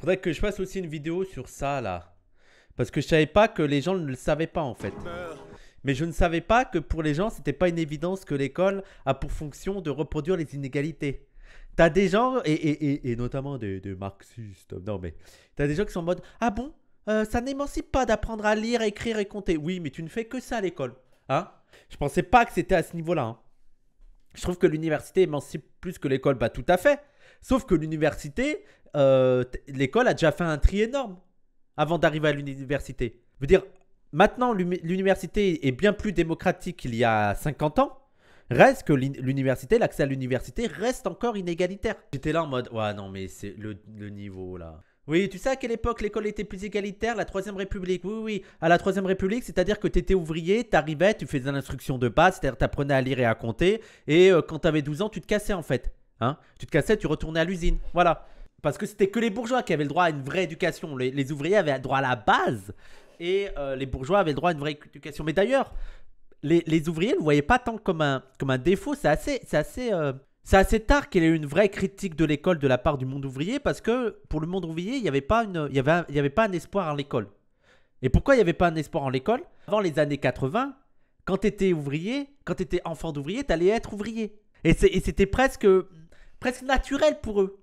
Faudrait que je fasse aussi une vidéo sur ça là. Parce que je savais pas que les gens ne le savaient pas en fait. Mais je ne savais pas que pour les gens, c'était pas une évidence que l'école a pour fonction de reproduire les inégalités. T'as des gens, et, notamment des, marxistes, non mais, t'as des gens qui sont en mode Ah bon euh, Ça n'émancipe pas d'apprendre à lire, écrire et compter. Oui, mais tu ne fais que ça à l'école. Hein Je pensais pas que c'était à ce niveau-là. Hein. Je trouve que l'université émancipe plus que l'école, bah tout à fait. Sauf que l'université, euh, l'école a déjà fait un tri énorme avant d'arriver à l'université. Je veux dire, maintenant, l'université est bien plus démocratique qu'il y a 50 ans. Reste que l'université, l'accès à l'université reste encore inégalitaire. J'étais là en mode, ouais, non, mais c'est le, niveau là. Oui, tu sais à quelle époque l'école était plus égalitaire La Troisième République. Oui, oui, à la Troisième République, c'est-à-dire que tu étais ouvrier, t'arrivais, tu faisais l'instruction de base, c'est-à-dire t'apprenais à lire et à compter. Et euh, quand t'avais 12 ans, tu te cassais en fait. Hein tu te cassais, tu retournais à l'usine. Voilà parce que c'était que les bourgeois qui avaient le droit à une vraie éducation. Les, ouvriers avaient le droit à la base et euh, les bourgeois avaient le droit à une vraie éducation. Mais d'ailleurs, les, ouvriers ne le voyaient pas tant comme un, comme un défaut. C'est assez, assez, euh, c'est assez tard qu'il y ait eu une vraie critique de l'école de la part du monde ouvrier parce que pour le monde ouvrier, il n'y avait, pas y avait, un, y avait pas un espoir en l'école. Et pourquoi il n'y avait pas un espoir en l'école Avant les années 80, quand tu étais ouvrier, quand tu étais enfant d'ouvrier, tu allais être ouvrier. Et c'était presque, presque naturel pour eux.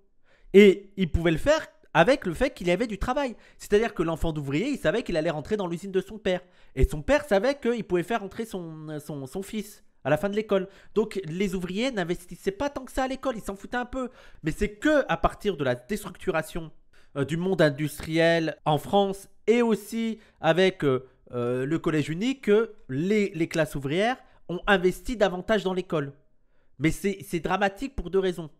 Et il pouvait le faire avec le fait qu'il y avait du travail. C'est-à-dire que l'enfant d'ouvrier, il savait qu'il allait rentrer dans l'usine de son père. Et son père savait qu'il pouvait faire rentrer son, son, fils à la fin de l'école. Donc les ouvriers n'investissaient pas tant que ça à l'école, ils s'en foutaient un peu. Mais c'est que à partir de la déstructuration euh, du monde industriel en France et aussi avec euh, euh, le collège unique que les classes ouvrières ont investi davantage dans l'école. Mais c'est dramatique pour deux raisons.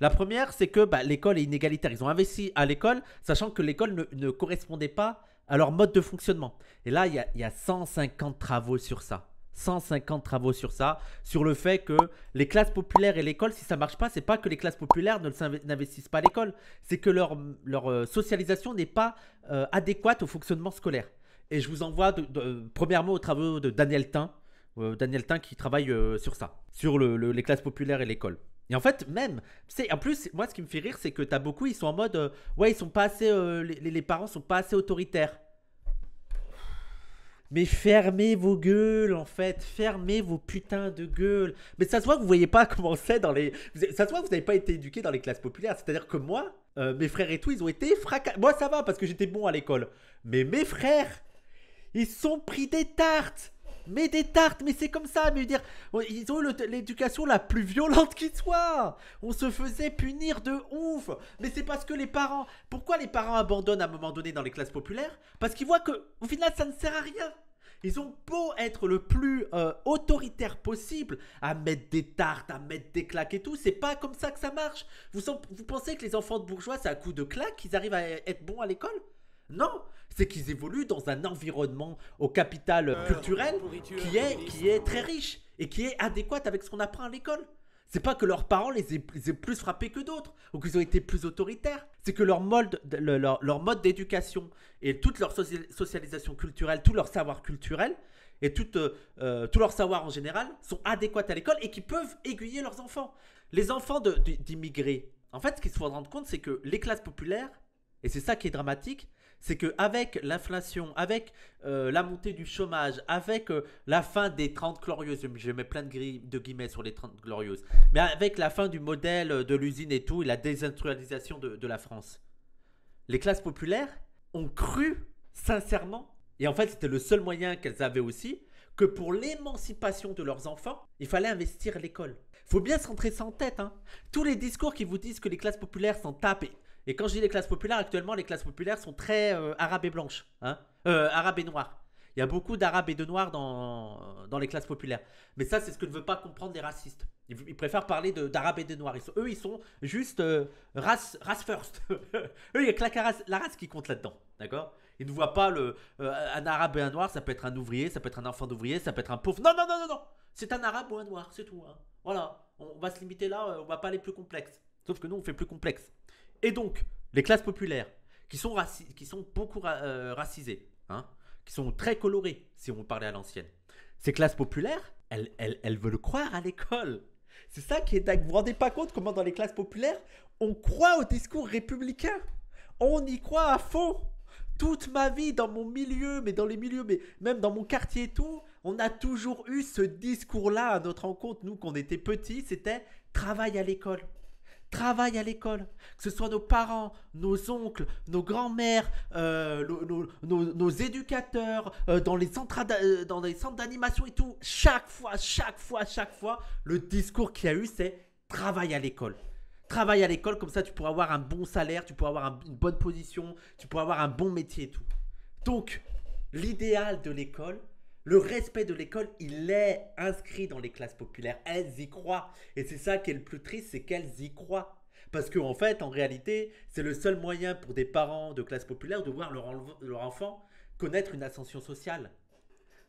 La première, c'est que bah, l'école est inégalitaire. Ils ont investi à l'école, sachant que l'école ne, correspondait pas à leur mode de fonctionnement. Et là, il y a, 150 travaux sur ça. 150 travaux sur ça, sur le fait que les classes populaires et l'école, si ça marche pas, c'est pas que les classes populaires ne n'investissent pas à l'école, c'est que leur, euh, socialisation n'est pas euh, adéquate au fonctionnement scolaire. Et je vous envoie de, premièrement aux travaux de Daniel Tin, euh, Daniel Tin qui travaille sur ça, sur les classes populaires et l'école. Et en fait, même, c'est en plus, moi, ce qui me fait rire, c'est que t'as beaucoup, ils sont en mode, euh, ouais, ils sont pas assez, euh, les, parents sont pas assez autoritaires. Mais fermez vos gueules, en fait, fermez vos putains de gueules. Mais ça se voit que vous voyez pas comment c'est dans les, ça se voit que vous n'avez pas été éduqué dans les classes populaires. C'est-à-dire que moi, euh, mes frères et tout, ils ont été fracassés. Moi, ça va parce que j'étais bon à l'école. Mais mes frères, ils sont pris des tartes mais des tartes, mais c'est comme ça, mais dire, ils ont l'éducation la plus violente qui soit. On se faisait punir de ouf. Mais c'est parce que les parents, pourquoi les parents abandonnent à un moment donné dans les classes populaires Parce qu'ils voient que au final ça ne sert à rien. Ils ont beau être le plus euh, autoritaire possible, à mettre des tartes, à mettre des claques et tout, c'est pas comme ça que ça marche. Vous, vous pensez que les enfants de bourgeois, c'est à coup de claques qu'ils arrivent à être bons à l'école non, c'est qu'ils évoluent dans un environnement au capital euh, euh, culturel qui est, qui est très riche et qui est adéquat avec ce qu'on apprend à l'école. C'est pas que leurs parents les aient, plus frappés que d'autres ou qu'ils ont été plus autoritaires. C'est que leur mode, leur, mode d'éducation et toute leur socialisation culturelle, tout leur savoir culturel et tout, euh, leur savoir en général sont adéquats à l'école et qui peuvent aiguiller leurs enfants. Les enfants d'immigrés, en fait, ce se faut rendre compte, c'est que les classes populaires, et c'est ça qui est dramatique, c'est qu'avec l'inflation, avec euh, la montée du chômage, avec euh, la fin des 30 glorieuses, je mets plein de, guillemets sur les 30 glorieuses, mais avec la fin du modèle euh, de l'usine et tout, et la désindustrialisation de, la France, les classes populaires ont cru sincèrement, et en fait c'était le seul moyen qu'elles avaient aussi, que pour l'émancipation de leurs enfants, il fallait investir l'école. Faut bien se rentrer ça tête. Hein. Tous les discours qui vous disent que les classes populaires sont tapées, et quand je dis les classes populaires, actuellement, les classes populaires sont très euh, arabes et blanches, hein euh, arabes et noirs. Il y a beaucoup d'arabes et de noirs dans, dans les classes populaires. Mais ça, c'est ce que ne veulent pas comprendre les racistes. Ils, préfèrent parler d'arabes et de noirs. eux, ils sont juste euh, race, race first. eux, il n'y a que la race, qui compte là-dedans. D'accord Ils ne voient pas le, un arabe et un noir, ça peut être un ouvrier, ça peut être un enfant d'ouvrier, ça peut être un pauvre. Non, non, non, non, non C'est un arabe ou un noir, c'est tout. Hein. voilà, on va se limiter là, on va pas aller plus complexe. Sauf que nous, on fait plus complexe. Et donc, les classes populaires, qui sont, qui sont beaucoup euh, racisées, hein, qui sont très colorées, si on parlait à l'ancienne, ces classes populaires, elles, elles, elles veulent croire à l'école. C'est ça qui est... Vous vous rendez pas compte comment dans les classes populaires, on croit au discours républicain. On y croit à fond. Toute ma vie, dans mon milieu, mais dans les milieux, mais même dans mon quartier et tout, on a toujours eu ce discours-là à notre rencontre. Nous, qu'on était petits, c'était Travail à l'école. Travail à l'école, que ce soit nos parents, nos oncles, nos grands-mères, euh, nos, éducateurs, euh, euh, dans les centres d'animation et tout, chaque fois, chaque fois, chaque fois, le discours qu'il y a eu, c'est travaille à l'école. Travaille à l'école, comme ça tu pourras avoir un bon salaire, tu pourras avoir une bonne position, tu pourras avoir un bon métier et tout. Donc, l'idéal de l'école, le respect de l'école, il est inscrit dans les classes populaires. Elles y croient. Et c'est ça qui est le plus triste, c'est qu'elles y croient. Parce qu'en fait, en réalité, c'est le seul moyen pour des parents de classe populaire de voir leur, enfant connaître une ascension sociale.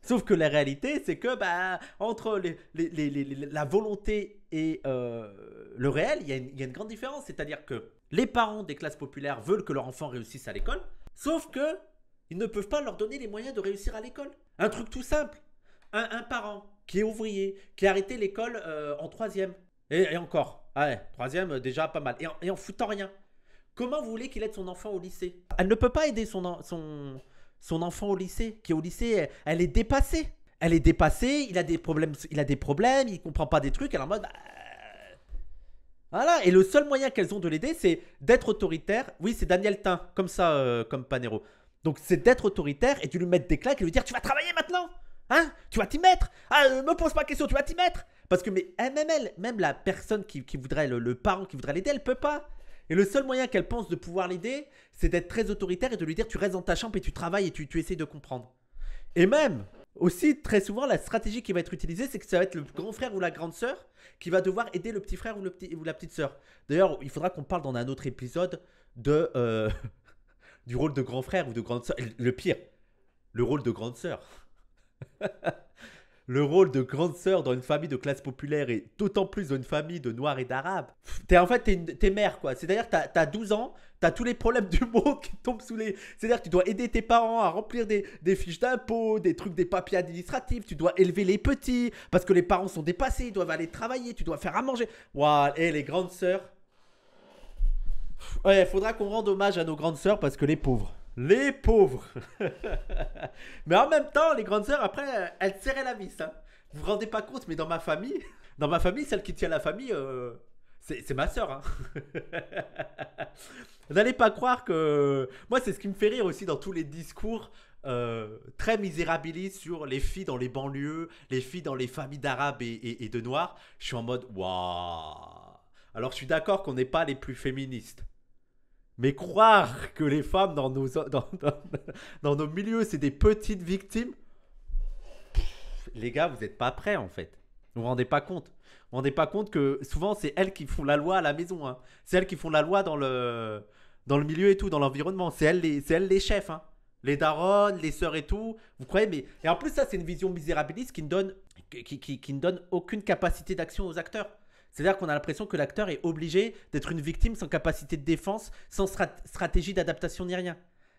Sauf que la réalité, c'est que bah, entre la volonté et euh, le réel, il y, a une grande différence. C'est-à-dire que les parents des classes populaires veulent que leur enfant réussisse à l'école, sauf que ils ne peuvent pas leur donner les moyens de réussir à l'école. Un truc tout simple. Un, parent qui est ouvrier, qui a arrêté l'école euh, en troisième. Et, et, encore. Ah troisième, euh, déjà pas mal. Et en, foutant rien. Comment vous voulez qu'il aide son enfant au lycée Elle ne peut pas aider son, son, son enfant au lycée. Qui est au lycée, elle, est dépassée. Elle est dépassée, il a des problèmes, il a des problèmes, il comprend pas des trucs, elle est en mode... Bah, voilà, et le seul moyen qu'elles ont de l'aider, c'est d'être autoritaire. Oui, c'est Daniel Tin, comme ça, euh, comme Panero. Donc c'est d'être autoritaire et de lui mettre des claques et lui dire tu vas travailler maintenant Hein Tu vas t'y mettre Ah, ne euh, me pose pas question, tu vas t'y mettre Parce que mais, même même la personne qui, voudrait, le, parent qui voudrait l'aider, elle peut pas. Et le seul moyen qu'elle pense de pouvoir l'aider, c'est d'être très autoritaire et de lui dire tu restes dans ta chambre et tu travailles et tu, tu essayes de comprendre. Et même, aussi, très souvent, la stratégie qui va être utilisée, c'est que ça va être le grand frère ou la grande sœur qui va devoir aider le petit frère ou, le petit, la petite sœur. D'ailleurs, il faudra qu'on parle dans un autre épisode de, euh, du rôle de grand frère ou de grande sœur. Le pire, le rôle de grande sœur. le rôle de grande sœur dans une famille de classe populaire et d'autant plus dans une famille de noirs et d'arabes. T'es en fait, t'es, t'es mère, quoi. C'est-à-dire, t'as, t'as 12 ans, t'as tous les problèmes du monde qui tombent sous les. C'est-à-dire, tu dois aider tes parents à remplir des, fiches d'impôts, des trucs, des papiers administratifs, tu dois élever les petits parce que les parents sont dépassés, ils doivent aller travailler, tu dois faire à manger. Waouh, et les grandes sœurs. Ouais, faudra qu'on rende hommage à nos grandes sœurs parce que les pauvres. Les pauvres Mais en même temps, les grandes sœurs, après, elles serraient la vie, hein. ça. Vous vous rendez pas compte, mais dans ma famille, dans ma famille, celle qui tient la famille, euh, c'est ma sœur. Hein. N'allez pas croire que... Moi, c'est ce qui me fait rire aussi dans tous les discours euh, très misérabilistes sur les filles dans les banlieues, les filles dans les familles d'arabes et, et de noirs. Je suis en mode, waouh alors je suis d'accord qu'on n'est pas les plus féministes, mais croire que les femmes dans nos, dans, dans, nos milieux, c'est des petites victimes, les gars, vous n'êtes pas prêts en fait. Vous vous rendez pas compte. Vous vous rendez pas compte que souvent, c'est elles qui font la loi à la maison. Hein. C'est elles qui font la loi dans le, dans le milieu et tout, dans l'environnement. C'est elles, les, elles les chefs. Hein. Les daronnes, les sœurs et tout. Vous croyez mais... Et en plus, ça, c'est une vision misérabiliste qui ne donne, qui, qui, qui ne donne aucune capacité d'action aux acteurs. C'est-à-dire qu'on a l'impression que l'acteur est obligé d'être une victime sans capacité de défense, sans stratégie d'adaptation ni rien.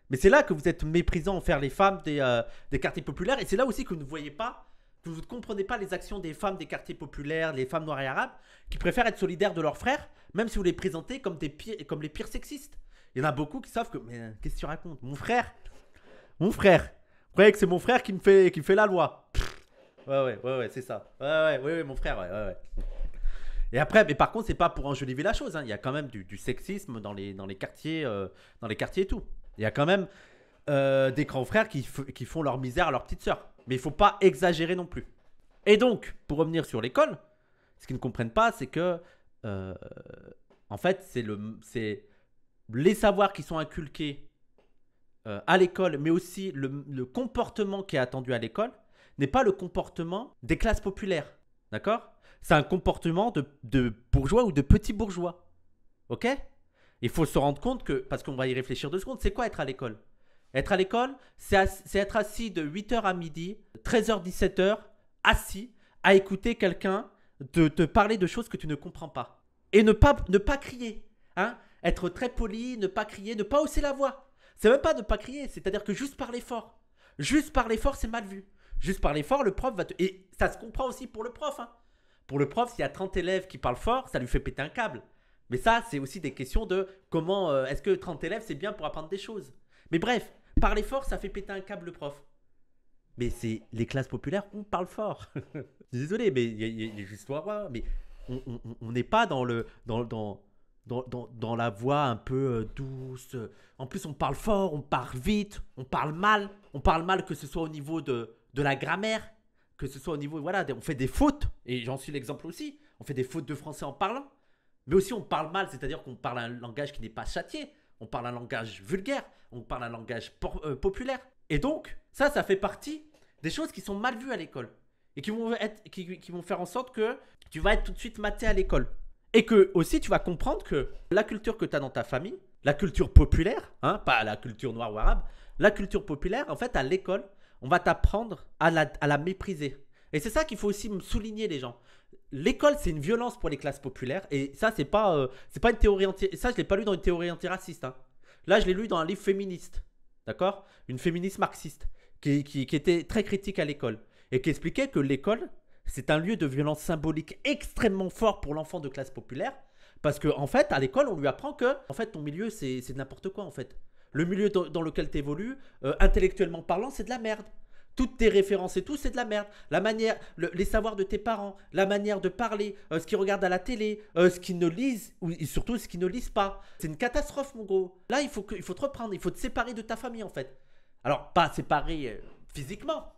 Mais c'est là que vous êtes méprisant envers les femmes euh, des, quartiers populaires et c'est là aussi que vous ne voyez pas, que vous ne comprenez pas les actions des femmes des quartiers populaires, les femmes noires et arabes, qui préfèrent être solidaires de leurs frères, même si vous les présentez comme, des pires, comme les pires sexistes. Il y en a beaucoup qui savent que, mais euh, qu'est-ce que tu racontes Mon frère Mon frère Vous croyez que c'est mon frère qui me fait, qui fait la loi Ouais, ouais, ouais, c'est ça. Ouais, ouais, ouais, ouais, mon frère, ouais, ouais. Et après, mais par contre, c'est pas pour enjoliver la chose. Hein. Il y a quand même du, sexisme dans les, dans les quartiers, euh, dans les quartiers et tout. Il y a quand même euh, des grands frères qui, qui, font leur misère à leur petite sœur. Mais il faut pas exagérer non plus. Et donc, pour revenir sur l'école, ce qu'ils ne comprennent pas, c'est que, euh, en fait, c'est le, c'est les savoirs qui sont inculqués à l'école, mais aussi le, le comportement qui est attendu à l'école, n'est pas le comportement des classes populaires. D'accord c'est un comportement de, bourgeois ou de petit bourgeois. Ok Il faut se rendre compte que, parce qu'on va y réfléchir deux secondes, c'est quoi être à l'école Être à l'école, c'est être assis de 8h à midi, 13h, 17h, assis, à écouter quelqu'un de te parler de choses que tu ne comprends pas. Et ne pas, ne pas crier. Hein être très poli, ne pas crier, ne pas hausser la voix. C'est même pas ne pas crier, c'est-à-dire que juste parler fort. Juste parler fort, c'est mal vu. Juste parler fort, le prof va te. Et ça se comprend aussi pour le prof. Hein. Pour le prof, s'il y a 30 élèves qui parlent fort, ça lui fait péter un câble. Mais ça, c'est aussi des questions de comment euh, est-ce que 30 élèves, c'est bien pour apprendre des choses. Mais bref, parler fort, ça fait péter un câble le prof. Mais c'est les classes populaires, on parle fort. Désolé, mais il y, a, des histoires. Mais on n'est pas dans le dans, dans, dans, la voix un peu euh, douce. En plus, on parle fort, on parle vite, on parle mal. On parle mal que ce soit au niveau de, de la grammaire que ce soit au niveau, voilà, on fait des fautes, et j'en suis l'exemple aussi, on fait des fautes de français en parlant, mais aussi on parle mal, c'est-à-dire qu'on parle un langage qui n'est pas châtié, on parle un langage vulgaire, on parle un langage euh, populaire. Et donc, ça, ça fait partie des choses qui sont mal vues à l'école, et qui vont, être, qui, vont faire en sorte que tu vas être tout de suite maté à l'école. Et que aussi, tu vas comprendre que la culture que tu as dans ta famille, la culture populaire, hein, pas la culture noire ou arabe, la culture populaire, en fait, à l'école, on va t'apprendre à la, mépriser. Et c'est ça qu'il faut aussi souligner les gens. L'école, c'est une violence pour les classes populaires. Et ça, c'est pas, euh, pas une théorie Ça, je l'ai pas lu dans une théorie antiraciste. Hein. Là, je l'ai lu dans un livre féministe. D'accord Une féministe marxiste qui, était très critique à l'école. Et qui expliquait que l'école, c'est un lieu de violence symbolique extrêmement fort pour l'enfant de classe populaire. Parce qu'en fait, à l'école, on lui apprend que, en fait, ton milieu, c'est n'importe quoi, en fait. Le milieu dans lequel tu évolues, euh, intellectuellement parlant, c'est de la merde. Toutes tes références et tout, c'est de la merde. La manière, les savoirs de tes parents, la manière de parler, euh, ce qu'ils regardent à la télé, euh, ce qu'ils ne lisent, et surtout ce qu'ils ne lisent pas. C'est une catastrophe, mon gros. Là, il faut, que, il faut te reprendre, il faut te séparer de ta famille, en fait. Alors, pas séparer physiquement,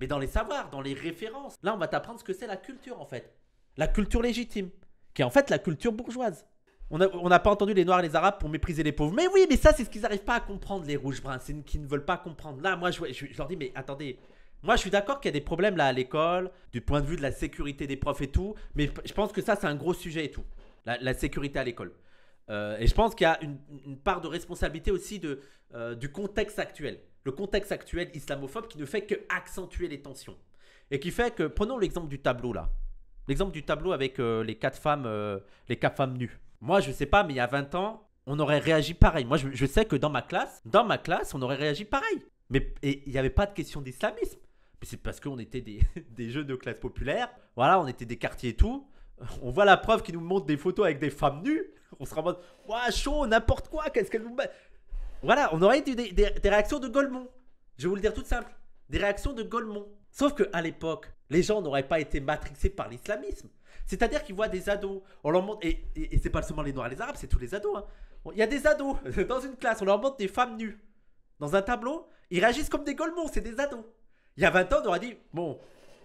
mais dans les savoirs, dans les références. Là, on va t'apprendre ce que c'est la culture, en fait. La culture légitime, qui est en fait la culture bourgeoise. On n'a pas entendu les Noirs et les Arabes pour mépriser les pauvres. Mais oui, mais ça, c'est ce qu'ils n'arrivent pas à comprendre, les Rouges Bruns. C'est qu'ils ne veulent pas comprendre. Là, moi, je, leur dis, mais attendez, moi, je suis d'accord qu'il y a des problèmes là à l'école, du point de vue de la sécurité des profs et tout, mais je pense que ça, c'est un gros sujet et tout, la, sécurité à l'école. Euh, et je pense qu'il y a une, part de responsabilité aussi de, euh, du contexte actuel, le contexte actuel islamophobe qui ne fait que accentuer les tensions. Et qui fait que, prenons l'exemple du tableau là, l'exemple du tableau avec euh, les quatre femmes, les quatre femmes nues. Moi, je sais pas, mais il y a 20 ans, on aurait réagi pareil. Moi, je, sais que dans ma classe, dans ma classe, on aurait réagi pareil. Mais il n'y avait pas de question d'islamisme. Mais c'est parce qu'on était des, des de classe populaire. Voilà, on était des quartiers et tout. On voit la preuve qui nous montre des photos avec des femmes nues. On se en mode, chaud, n'importe quoi, qu'est-ce qu'elle nous Voilà, on aurait eu des, réactions de Golemont. Je vais vous le dire tout simple. Des réactions de Golemont. Sauf qu'à l'époque, les gens n'auraient pas été matrixés par l'islamisme. C'est-à-dire qu'ils voient des ados, on leur montre, et, c'est pas seulement les noirs et les arabes, c'est tous les ados. Hein. Il y a des ados dans une classe, on leur montre des femmes nues dans un tableau, ils réagissent comme des golemons, c'est des ados. Il y a 20 ans, on aurait dit, bon,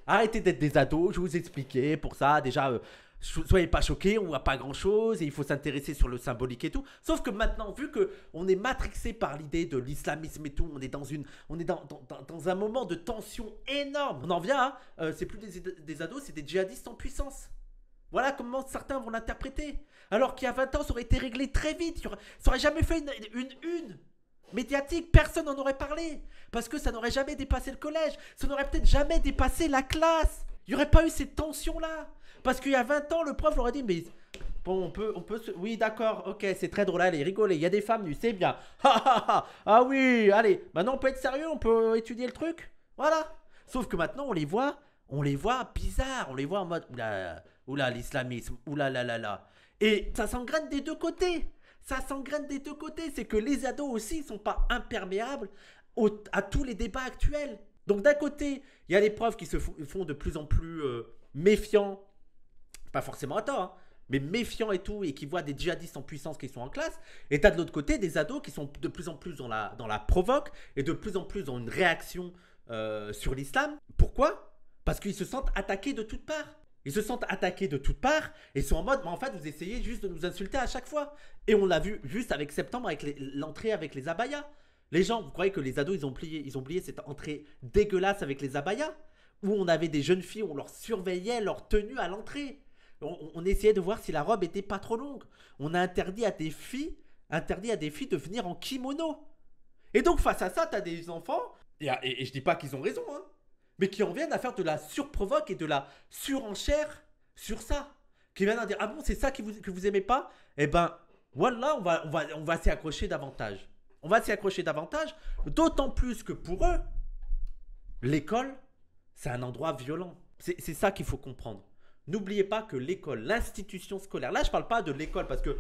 arrêtez d'être des ados, je vous expliquais pour ça, déjà, euh, soyez pas choqués, on voit pas grand chose, et il faut s'intéresser sur le symbolique et tout. Sauf que maintenant, vu que on est matrixé par l'idée de l'islamisme et tout, on est dans une, on est dans, un moment de tension énorme. On en vient, hein, euh, c'est plus des ados, c'est des djihadistes en puissance. Voilà comment certains vont l'interpréter. Alors qu'il y a 20 ans, ça aurait été réglé très vite. Ça aurait jamais fait une, une, médiatique, personne n'en aurait parlé. Parce que ça n'aurait jamais dépassé le collège, ça n'aurait peut-être jamais dépassé la classe. Il n'y aurait pas eu ces tensions-là. Parce qu'il y a 20 ans, le prof l'aurait dit, mais bon, on peut, on peut Oui, d'accord, ok, c'est très drôle, allez, rigolez, il y a des femmes nues, c'est bien. ah oui, allez, maintenant on peut être sérieux, on peut étudier le truc. Voilà. Sauf que maintenant, on les voit, on les voit bizarres, on les voit en mode... Oula, l'islamisme, oula la, la, là. Et ça s'engraine des deux côtés. Ça s'engraine des deux côtés. C'est que les ados aussi ne sont pas imperméables à tous les débats actuels. Donc d'un côté, il y a les profs qui se font de plus en plus euh, méfiants, pas forcément à tort, hein, mais méfiants et tout, et qui voient des djihadistes en puissance qui sont en classe. Et t'as de l'autre côté des ados qui sont de plus en plus dans la, dans la provoque et de plus en plus dans une réaction euh, sur l'islam. Pourquoi Parce qu'ils se sentent attaqués de toutes parts. Ils se sentent attaqués de toutes parts et sont en mode, mais en fait, vous essayez juste de nous insulter à chaque fois. Et on l'a vu juste avec septembre, avec l'entrée avec les abayas. Les gens, vous croyez que les ados, ils ont oublié ils ont oublié cette entrée dégueulasse avec les abayas Où on avait des jeunes filles, on leur surveillait leur tenue à l'entrée. On, essayait de voir si la robe était pas trop longue. On a interdit à des filles, interdit à des filles de venir en kimono. Et donc, face à ça, t'as des enfants, et, et, et je dis pas qu'ils ont raison, hein mais qui en viennent à faire de la surprovoque et de la surenchère sur ça. Qui viennent à dire, ah bon, c'est ça qui vous, que vous aimez pas Eh ben, voilà, on va, on va, on va s'y accrocher davantage. On va s'y accrocher davantage, d'autant plus que pour eux, l'école, c'est un endroit violent. C'est ça qu'il faut comprendre. N'oubliez pas que l'école, l'institution scolaire, là je ne parle pas de l'école parce que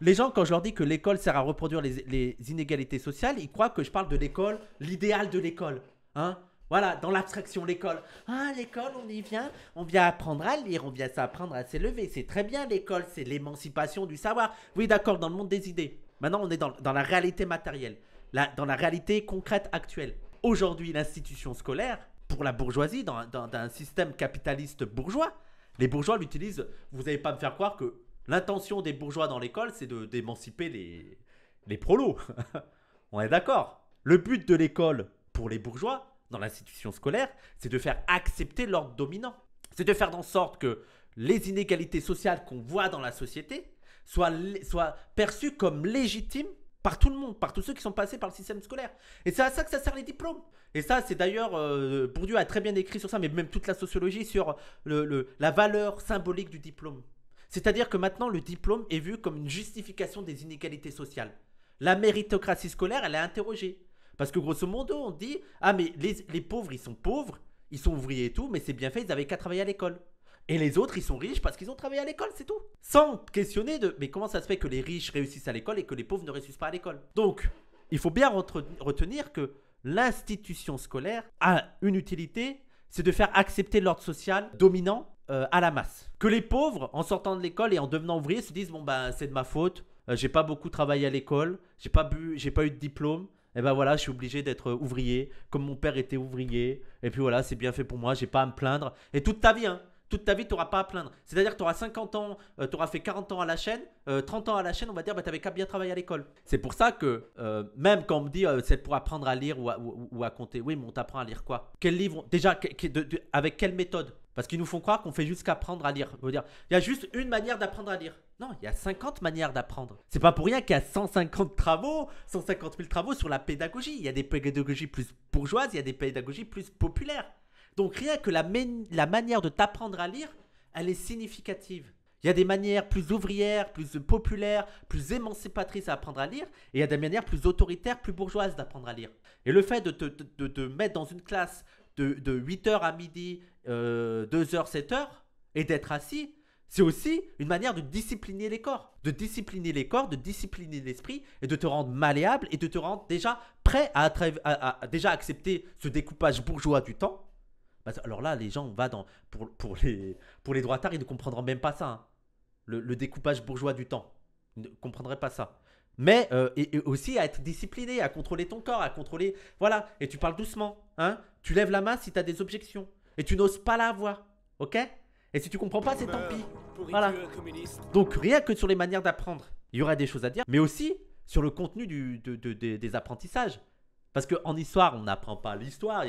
les gens, quand je leur dis que l'école sert à reproduire les, les, inégalités sociales, ils croient que je parle de l'école, l'idéal de l'école. Hein voilà, dans l'abstraction, l'école. Ah, l'école, on y vient, on vient apprendre à lire, on vient s'apprendre à s'élever. C'est très bien l'école, c'est l'émancipation du savoir. Oui, d'accord, dans le monde des idées. Maintenant, on est dans, la réalité matérielle, la, dans la réalité concrète actuelle. Aujourd'hui, l'institution scolaire, pour la bourgeoisie, dans, un système capitaliste bourgeois, les bourgeois l'utilisent. Vous n'allez pas me faire croire que l'intention des bourgeois dans l'école, c'est d'émanciper les, les prolos. on est d'accord. Le but de l'école pour les bourgeois, dans l'institution scolaire, c'est de faire accepter l'ordre dominant. C'est de faire en sorte que les inégalités sociales qu'on voit dans la société soient, perçues comme légitimes par tout le monde, par tous ceux qui sont passés par le système scolaire. Et c'est à ça que ça sert les diplômes. Et ça, c'est d'ailleurs, euh, Bourdieu a très bien écrit sur ça, mais même toute la sociologie, sur le, la valeur symbolique du diplôme. C'est-à-dire que maintenant, le diplôme est vu comme une justification des inégalités sociales. La méritocratie scolaire, elle est interrogée. Parce que grosso modo, on dit Ah, mais les, les pauvres, ils sont pauvres, ils sont ouvriers et tout, mais c'est bien fait, ils n'avaient qu'à travailler à l'école. Et les autres, ils sont riches parce qu'ils ont travaillé à l'école, c'est tout. Sans questionner de Mais comment ça se fait que les riches réussissent à l'école et que les pauvres ne réussissent pas à l'école Donc, il faut bien retenir que l'institution scolaire a une utilité c'est de faire accepter l'ordre social dominant euh, à la masse. Que les pauvres, en sortant de l'école et en devenant ouvriers, se disent bon ben c'est de ma faute, euh, j'ai pas beaucoup travaillé à l'école, j'ai pas j'ai pas eu de diplôme, et eh ben voilà, je suis obligé d'être ouvrier, comme mon père était ouvrier, et puis voilà, c'est bien fait pour moi, j'ai pas à me plaindre. Et toute ta vie, hein, toute ta vie, tu n'auras pas à plaindre. C'est-à-dire que tu auras 50 ans, euh, tu auras fait 40 ans à la chaîne, 30 euh, ans à la chaîne, on va dire, bah, tu n'avais qu'à bien travailler à l'école. C'est pour ça que, euh, même quand on me dit, c'est pour apprendre à lire ou à, compter, oui, mais on t'apprend à lire quoi Quel livre Déjà, avec quelle méthode Parce qu'ils nous font croire qu'on fait juste qu'apprendre à lire. Il y a juste une manière d'apprendre à lire. Non, il y a 50 manières d'apprendre. C'est pas pour rien qu'il y a 150 travaux, 150 000 travaux sur la pédagogie. Il y a des pédagogies plus bourgeoises, il y a des pédagogies plus populaires. Donc rien que la, manière de t'apprendre à lire, elle est significative. Il y a des manières plus ouvrières, plus populaires, plus émancipatrices à apprendre à lire, et il y a des manières plus autoritaires, plus bourgeoises d'apprendre à lire. Et le fait de te mettre dans une classe de, 8h à midi, 2h, euh, 7h, et d'être assis, c'est aussi une manière de discipliner les corps, de discipliner les corps, de discipliner l'esprit et de te rendre malléable et de te rendre déjà prêt à, déjà accepter ce découpage bourgeois du temps. alors là, les gens, va dans pour, les pour les droits ils ne comprendront même pas ça. Hein. Le, découpage bourgeois du temps, ils ne comprendraient pas ça. Mais euh, et, aussi à être discipliné, à contrôler ton corps, à contrôler voilà. Et tu parles doucement, hein. Tu lèves la main si tu as des objections et tu n'oses pas la voir. ok? Et si tu comprends pas, c'est tant pis. Voilà. Donc rien que sur les manières d'apprendre, il y aura des choses à dire, mais aussi sur le contenu des apprentissages. Parce qu'en histoire, on n'apprend pas l'histoire.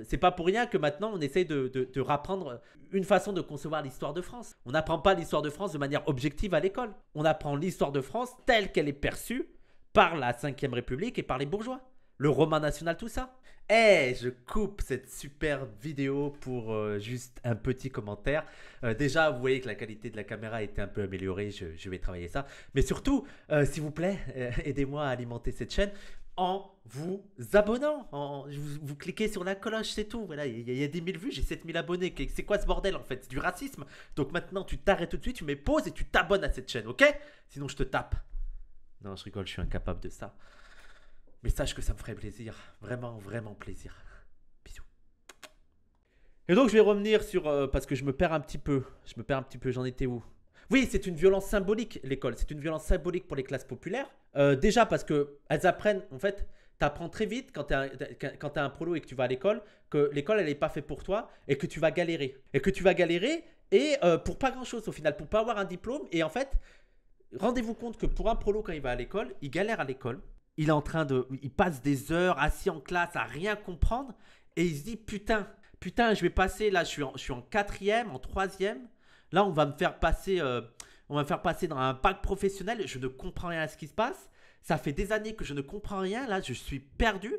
C'est pas pour rien que maintenant, on essaye de, rapprendre une façon de concevoir l'histoire de France. On n'apprend pas l'histoire de France de manière objective à l'école. On apprend l'histoire de France telle qu'elle est perçue par la Ve République et par les bourgeois. Le roman national, tout ça. Eh, je coupe cette superbe vidéo pour euh, juste un petit commentaire. Euh, déjà, vous voyez que la qualité de la caméra a été un peu améliorée, je, vais travailler ça. Mais surtout, euh, s'il vous plaît, aidez-moi à alimenter cette chaîne en vous abonnant. En, vous, cliquez sur la cloche, c'est tout. Voilà, il y, y, a 10 000 vues, j'ai 7 000 abonnés. C'est quoi ce bordel en fait C'est du racisme. Donc maintenant, tu t'arrêtes tout de suite, tu mets pause et tu t'abonnes à cette chaîne, ok Sinon, je te tape. Non, je rigole, je suis incapable de ça. Mais sache que ça me ferait plaisir. Vraiment, vraiment plaisir. Bisous. Et donc je vais revenir sur... Euh, parce que je me perds un petit peu. Je me perds un petit peu, j'en étais où oui, c'est une violence symbolique, l'école. C'est une violence symbolique pour les classes populaires. Euh, déjà parce que elles apprennent, en fait, t'apprends très vite quand t'es un, un prolo et que tu vas à l'école, que l'école, elle n'est pas faite pour toi et que tu vas galérer. Et que tu vas galérer et euh, pour pas grand-chose au final, pour pas avoir un diplôme. Et en fait, rendez-vous compte que pour un prolo, quand il va à l'école, il galère à l'école il est en train de. Il passe des heures assis en classe à rien comprendre et il se dit putain, putain, je vais passer là, je suis en, quatrième, en troisième. Là, on va me faire passer, euh, on va faire passer dans un pack professionnel. Je ne comprends rien à ce qui se passe. Ça fait des années que je ne comprends rien. Là, je suis perdu.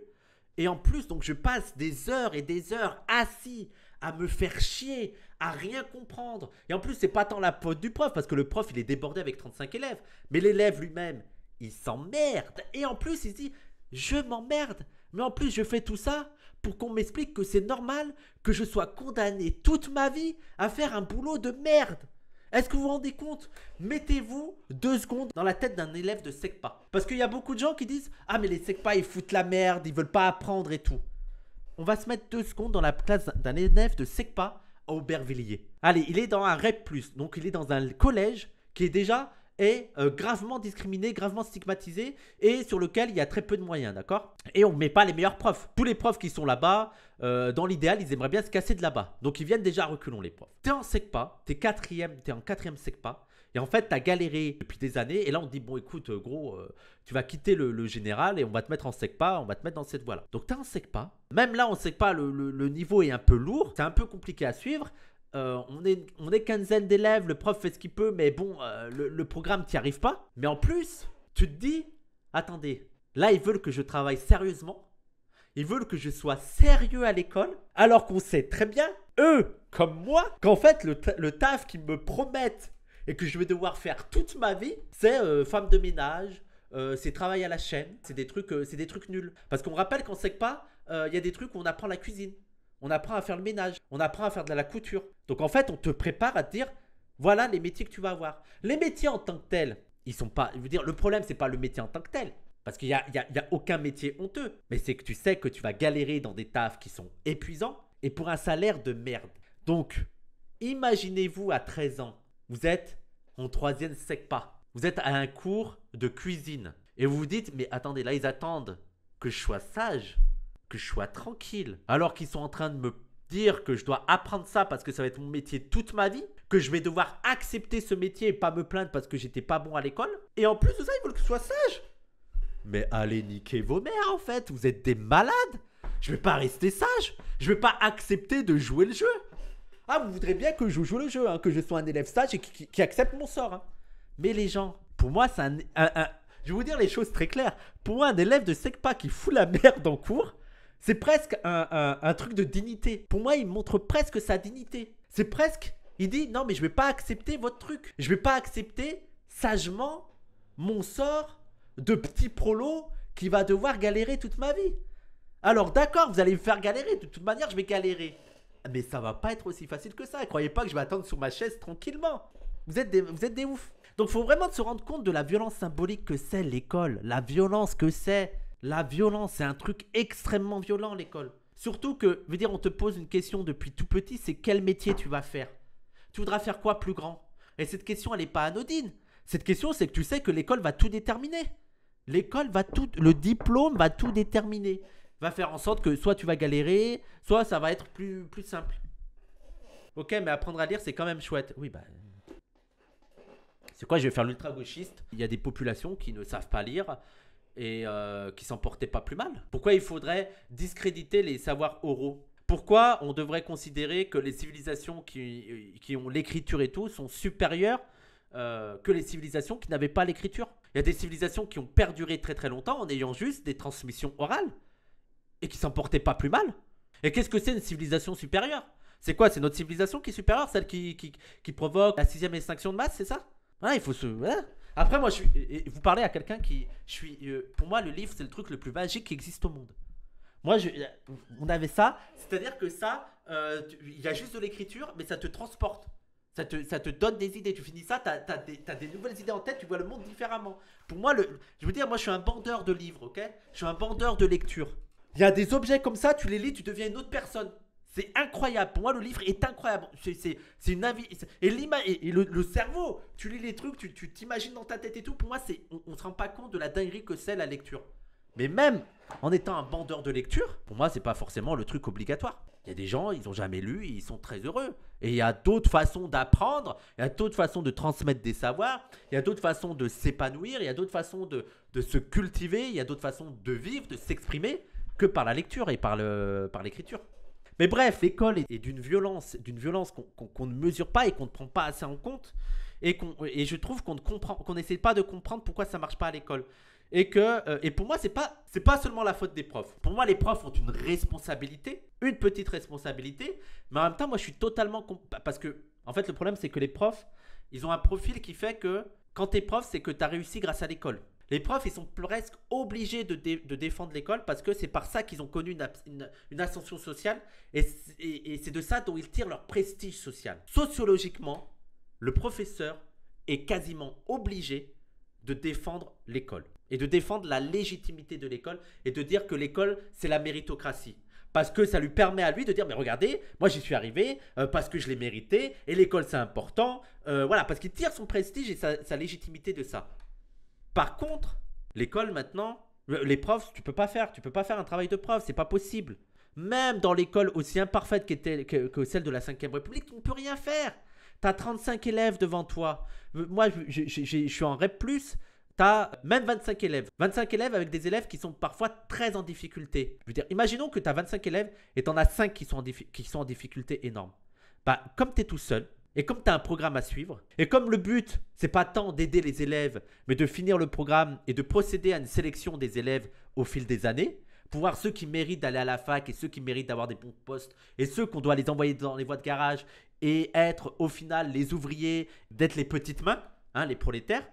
Et en plus, donc, je passe des heures et des heures assis à me faire chier, à rien comprendre. Et en plus, c'est pas tant la faute du prof, parce que le prof, il est débordé avec 35 élèves. Mais l'élève lui-même, il s'emmerde. Et en plus, il dit, je m'emmerde. Mais en plus, je fais tout ça pour qu'on m'explique que c'est normal que je sois condamné toute ma vie à faire un boulot de merde. Est-ce que vous vous rendez compte Mettez-vous deux secondes dans la tête d'un élève de SECPA. Parce qu'il y a beaucoup de gens qui disent Ah, mais les SECPA, ils foutent la merde, ils veulent pas apprendre et tout. On va se mettre deux secondes dans la classe d'un élève de SECPA à Aubervilliers. Allez, il est dans un REP, donc il est dans un collège qui est déjà est euh, gravement discriminé, gravement stigmatisé et sur lequel il y a très peu de moyens, d'accord Et on ne met pas les meilleurs profs. Tous les profs qui sont là-bas, euh, dans l'idéal, ils aimeraient bien se casser de là-bas. Donc ils viennent déjà reculons les profs. T'es en SECPA, t'es quatrième, t'es en quatrième SECPA. Et en fait, t'as galéré depuis des années. Et là, on dit, bon, écoute, euh, gros, tu vas quitter le, général et on va te mettre en SECPA, on va te mettre dans cette voie-là. Donc, t'es en SECPA. Même là, on sait pas, le niveau est un peu lourd. C'est un peu compliqué à suivre. Euh, on, est, quinzaine d'élèves, le prof fait ce qu'il peut, mais bon, euh, le, programme t'y arrive pas. Mais en plus, tu te dis, attendez, là ils veulent que je travaille sérieusement, ils veulent que je sois sérieux à l'école, alors qu'on sait très bien, eux comme moi, qu'en fait le, taf qu'ils me promettent et que je vais devoir faire toute ma vie, c'est euh, femme de ménage, c'est travail à la chaîne, c'est des trucs, des trucs nuls. Parce qu'on rappelle qu'en sait pas, il y a des trucs où on apprend la cuisine on apprend à faire le ménage, on apprend à faire de la couture. Donc en fait, on te prépare à te dire, voilà les métiers que tu vas avoir. Les métiers en tant que tels, ils sont pas. Je veux dire, le problème, c'est pas le métier en tant que tel. Parce qu'il n'y a, y a, aucun métier honteux. Mais c'est que tu sais que tu vas galérer dans des tafs qui sont épuisants et pour un salaire de merde. Donc, imaginez-vous à 13 ans, vous êtes en troisième secpa. Vous êtes à un cours de cuisine. Et vous vous dites, mais attendez, là, ils attendent que je sois sage que je sois tranquille. Alors qu'ils sont en train de me dire que je dois apprendre ça parce que ça va être mon métier toute ma vie, que je vais devoir accepter ce métier et pas me plaindre parce que j'étais pas bon à l'école. Et en plus de ça, ils veulent que je sois sage. Mais allez niquer vos mères en fait, vous êtes des malades. Je vais pas rester sage. Je vais pas accepter de jouer le jeu. Ah, vous voudrez bien que je joue le jeu, hein, que je sois un élève sage et qui, accepte mon sort. Hein. Mais les gens, pour moi, c'est un, Je vais vous dire les choses très claires. Pour moi, un élève de SECPA qui fout la merde en cours, c'est presque un, truc de dignité. Pour moi, il montre presque sa dignité. C'est presque. Il dit non, mais je vais pas accepter votre truc. Je vais pas accepter sagement mon sort de petit prolo qui va devoir galérer toute ma vie. Alors d'accord, vous allez me faire galérer. De toute manière, je vais galérer. Mais ça va pas être aussi facile que ça. Croyez pas que je vais attendre sur ma chaise tranquillement. Vous êtes des, vous êtes des oufs. Donc faut vraiment se rendre compte de la violence symbolique que c'est l'école, la violence que c'est la violence, c'est un truc extrêmement violent, l'école. Surtout que, je dire, on te pose une question depuis tout petit, c'est quel métier tu vas faire Tu voudras faire quoi plus grand Et cette question, elle n'est pas anodine. Cette question, c'est que tu sais que l'école va tout déterminer. L'école va tout, le diplôme va tout déterminer. Va faire en sorte que soit tu vas galérer, soit ça va être plus, plus simple. Ok, mais apprendre à lire, c'est quand même chouette. Oui, bah. Euh, c'est quoi, je vais faire l'ultra-gauchiste. Il y a des populations qui ne savent pas lire et euh, qui s'en portaient pas plus mal Pourquoi il faudrait discréditer les savoirs oraux Pourquoi on devrait considérer que les civilisations qui, euh, qui ont l'écriture et tout sont supérieures euh, que les civilisations qui n'avaient pas l'écriture Il y a des civilisations qui ont perduré très très longtemps en ayant juste des transmissions orales et qui s'en portaient pas plus mal. Et qu'est-ce que c'est une civilisation supérieure C'est quoi C'est notre civilisation qui est supérieure, celle qui, qui, qui provoque la sixième extinction de masse, c'est ça hein, il faut se. Hein après, moi, je vous parlez à quelqu'un qui. Je suis, euh, pour moi, le livre, c'est le truc le plus magique qui existe au monde. Moi, on avait ça. C'est-à-dire que ça, euh, il y a juste de l'écriture, mais ça te transporte. Ça te, ça te, donne des idées. Tu finis ça, tu as, des nouvelles idées en tête, tu vois le monde différemment. Pour moi, je veux dire, moi, je suis un bandeur de livres, ok Je suis un bandeur de lecture. Il y a des objets comme ça, tu les lis, tu deviens une autre personne. C'est incroyable. Pour moi, le livre est incroyable. C'est une Et, et, et le, cerveau, tu lis les trucs, tu t'imagines dans ta tête et tout. Pour moi, on, ne se rend pas compte de la dinguerie que c'est la lecture. Mais même en étant un bandeur de lecture, pour moi, c'est pas forcément le truc obligatoire. Il y a des gens, ils n'ont jamais lu, ils sont très heureux. Et il y a d'autres façons d'apprendre, il y a d'autres façons de transmettre des savoirs, il y a d'autres façons de s'épanouir, il y a d'autres façons de se cultiver, il y a d'autres façons de vivre, de s'exprimer que par la lecture et par l'écriture. Mais bref, l'école est, d'une violence, d'une violence qu'on ne mesure pas et qu'on ne prend pas assez en compte. Et, je trouve qu'on ne comprend, qu'on n'essaie pas de comprendre pourquoi ça marche pas à l'école. Et que, euh, et pour moi, c'est pas, c'est pas seulement la faute des profs. Pour moi, les profs ont une responsabilité, une petite responsabilité, mais en même temps, moi, je suis totalement parce que, en fait, le problème, c'est que les profs, ils ont un profil qui fait que quand t'es prof, c'est que t'as réussi grâce à l'école. Les profs, ils sont presque obligés de, défendre l'école parce que c'est par ça qu'ils ont connu une, ascension sociale et, c'est de ça dont ils tirent leur prestige social. Sociologiquement, le professeur est quasiment obligé de défendre l'école et de défendre la légitimité de l'école et de dire que l'école, c'est la méritocratie parce que ça lui permet à lui de dire mais regardez moi j'y suis arrivé euh, parce que je l'ai mérité et l'école c'est important euh, voilà parce qu'il tire son prestige et sa légitimité de ça par contre, l'école maintenant, les profs, tu peux pas faire, tu peux pas faire un travail de prof, c'est pas possible. Même dans l'école aussi imparfaite que, que, celle de la 5 République, tu ne peux rien faire. Tu as 35 élèves devant toi. Moi, je, suis en REP, tu as même 25 élèves. 25 élèves avec des élèves qui sont parfois très en difficulté. imaginons que tu as 25 élèves et tu en as 5 qui sont en, qui sont en difficulté énorme. Bah, comme tu es tout seul, et comme tu as un programme à suivre, et comme le but, c'est pas tant d'aider les élèves, mais de finir le programme et de procéder à une sélection des élèves au fil des années, pour voir ceux qui méritent d'aller à la fac et ceux qui méritent d'avoir des bons postes, et ceux qu'on doit les envoyer dans les voies de garage, et être au final les ouvriers, d'être les petites mains, hein, les prolétaires,